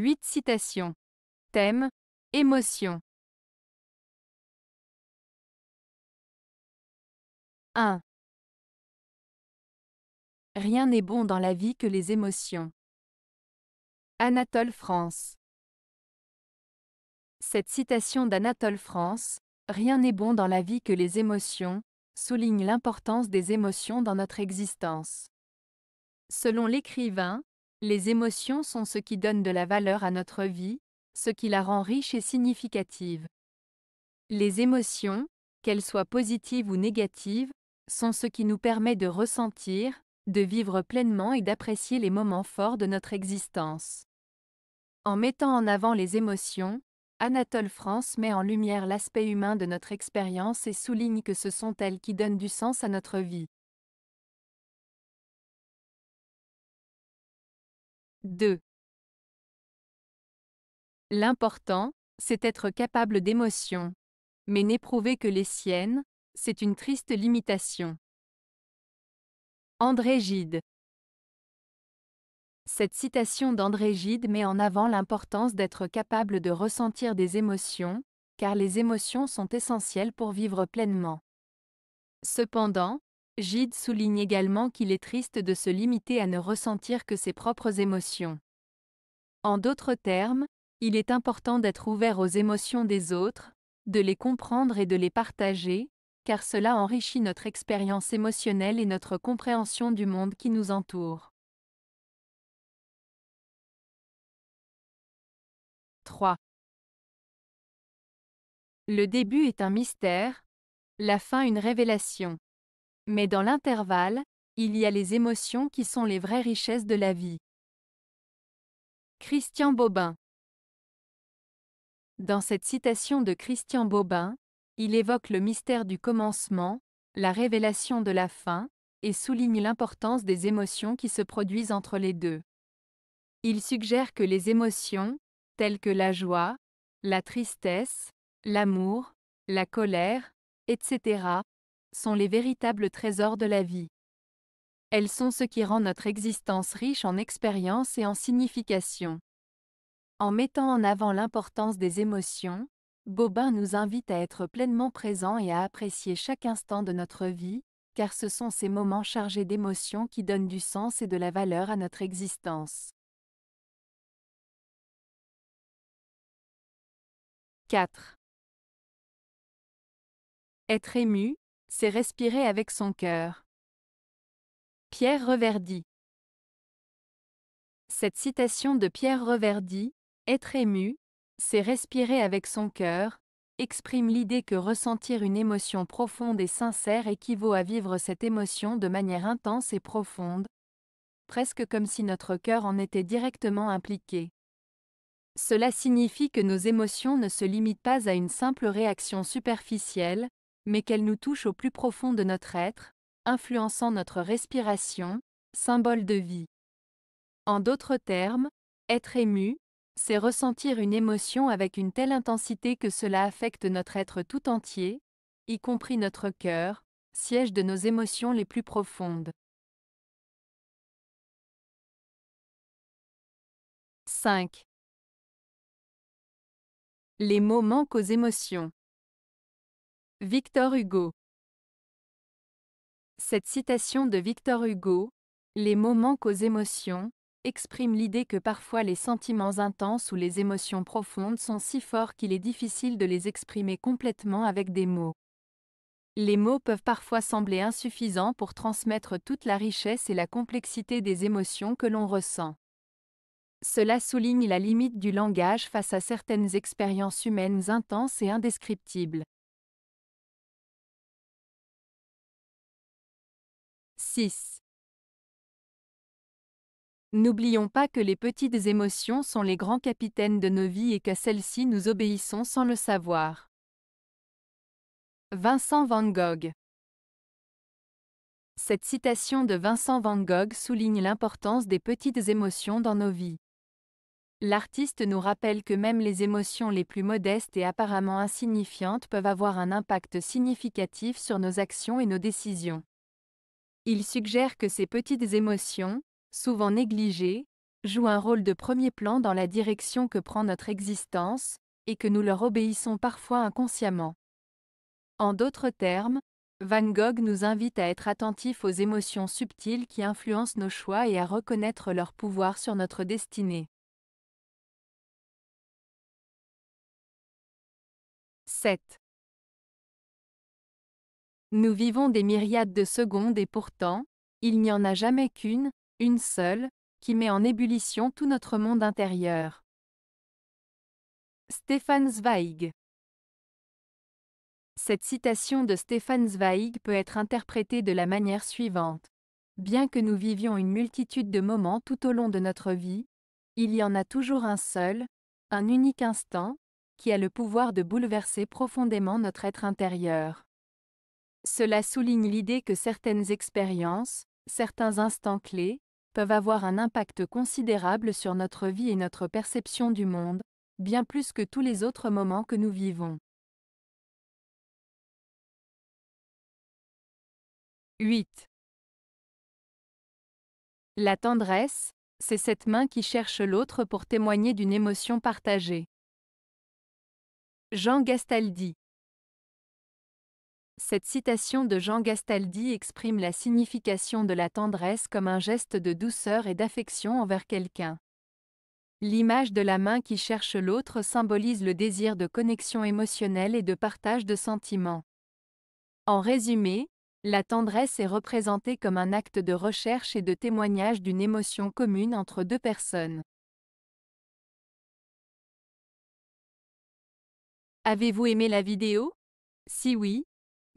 8 citations. Thème Émotion. 1. Rien n'est bon dans la vie que les émotions. Anatole France. Cette citation d'Anatole France, Rien n'est bon dans la vie que les émotions, souligne l'importance des émotions dans notre existence. Selon l'écrivain, les émotions sont ce qui donne de la valeur à notre vie, ce qui la rend riche et significative. Les émotions, qu'elles soient positives ou négatives, sont ce qui nous permet de ressentir, de vivre pleinement et d'apprécier les moments forts de notre existence. En mettant en avant les émotions, Anatole France met en lumière l'aspect humain de notre expérience et souligne que ce sont elles qui donnent du sens à notre vie. 2. L'important, c'est être capable d'émotions. Mais n'éprouver que les siennes, c'est une triste limitation. André Gide Cette citation d'André Gide met en avant l'importance d'être capable de ressentir des émotions, car les émotions sont essentielles pour vivre pleinement. Cependant, Gide souligne également qu'il est triste de se limiter à ne ressentir que ses propres émotions. En d'autres termes, il est important d'être ouvert aux émotions des autres, de les comprendre et de les partager, car cela enrichit notre expérience émotionnelle et notre compréhension du monde qui nous entoure. 3. Le début est un mystère, la fin une révélation. Mais dans l'intervalle, il y a les émotions qui sont les vraies richesses de la vie. Christian Bobin Dans cette citation de Christian Bobin, il évoque le mystère du commencement, la révélation de la fin, et souligne l'importance des émotions qui se produisent entre les deux. Il suggère que les émotions, telles que la joie, la tristesse, l'amour, la colère, etc., sont les véritables trésors de la vie. Elles sont ce qui rend notre existence riche en expérience et en signification. En mettant en avant l'importance des émotions, Bobin nous invite à être pleinement présents et à apprécier chaque instant de notre vie, car ce sont ces moments chargés d'émotions qui donnent du sens et de la valeur à notre existence. 4. Être ému, c'est respirer avec son cœur. Pierre Reverdy Cette citation de Pierre Reverdy, être ému, c'est respirer avec son cœur, exprime l'idée que ressentir une émotion profonde et sincère équivaut à vivre cette émotion de manière intense et profonde, presque comme si notre cœur en était directement impliqué. Cela signifie que nos émotions ne se limitent pas à une simple réaction superficielle, mais qu'elle nous touche au plus profond de notre être, influençant notre respiration, symbole de vie. En d'autres termes, être ému, c'est ressentir une émotion avec une telle intensité que cela affecte notre être tout entier, y compris notre cœur, siège de nos émotions les plus profondes. 5. Les mots manquent aux émotions. Victor Hugo Cette citation de Victor Hugo, Les manquent aux émotions, exprime l'idée que parfois les sentiments intenses ou les émotions profondes sont si forts qu'il est difficile de les exprimer complètement avec des mots. Les mots peuvent parfois sembler insuffisants pour transmettre toute la richesse et la complexité des émotions que l'on ressent. Cela souligne la limite du langage face à certaines expériences humaines intenses et indescriptibles. N'oublions pas que les petites émotions sont les grands capitaines de nos vies et qu'à celles-ci nous obéissons sans le savoir. Vincent Van Gogh Cette citation de Vincent Van Gogh souligne l'importance des petites émotions dans nos vies. L'artiste nous rappelle que même les émotions les plus modestes et apparemment insignifiantes peuvent avoir un impact significatif sur nos actions et nos décisions. Il suggère que ces petites émotions, souvent négligées, jouent un rôle de premier plan dans la direction que prend notre existence, et que nous leur obéissons parfois inconsciemment. En d'autres termes, Van Gogh nous invite à être attentifs aux émotions subtiles qui influencent nos choix et à reconnaître leur pouvoir sur notre destinée. 7. Nous vivons des myriades de secondes et pourtant, il n'y en a jamais qu'une, une seule, qui met en ébullition tout notre monde intérieur. Stefan Zweig Cette citation de Stéphane Zweig peut être interprétée de la manière suivante. Bien que nous vivions une multitude de moments tout au long de notre vie, il y en a toujours un seul, un unique instant, qui a le pouvoir de bouleverser profondément notre être intérieur. Cela souligne l'idée que certaines expériences, certains instants clés, peuvent avoir un impact considérable sur notre vie et notre perception du monde, bien plus que tous les autres moments que nous vivons. 8. La tendresse, c'est cette main qui cherche l'autre pour témoigner d'une émotion partagée. Jean Gastaldi cette citation de Jean Gastaldi exprime la signification de la tendresse comme un geste de douceur et d'affection envers quelqu'un. L'image de la main qui cherche l'autre symbolise le désir de connexion émotionnelle et de partage de sentiments. En résumé, la tendresse est représentée comme un acte de recherche et de témoignage d'une émotion commune entre deux personnes. Avez-vous aimé la vidéo Si oui,